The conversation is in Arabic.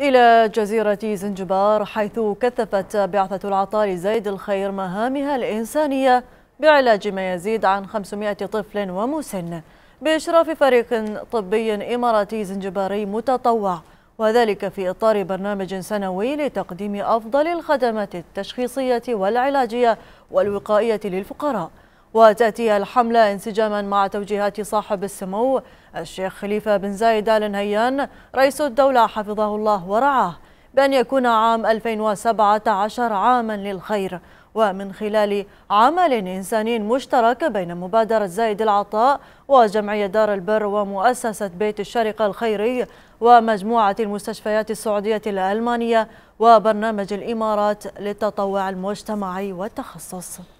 إلى جزيرة زنجبار حيث كثفت بعثة العطار زيد الخير مهامها الإنسانية بعلاج ما يزيد عن 500 طفل ومسن بإشراف فريق طبي إماراتي زنجباري متطوع وذلك في إطار برنامج سنوي لتقديم أفضل الخدمات التشخيصية والعلاجية والوقائية للفقراء وتأتي الحملة انسجاما مع توجيهات صاحب السمو الشيخ خليفة بن زايد آل نهيان رئيس الدولة حفظه الله ورعاه بأن يكون عام 2017 عاما للخير ومن خلال عمل إنساني مشترك بين مبادرة زايد العطاء وجمعية دار البر ومؤسسة بيت الشرق الخيري ومجموعة المستشفيات السعودية الألمانية وبرنامج الإمارات للتطوع المجتمعي والتخصص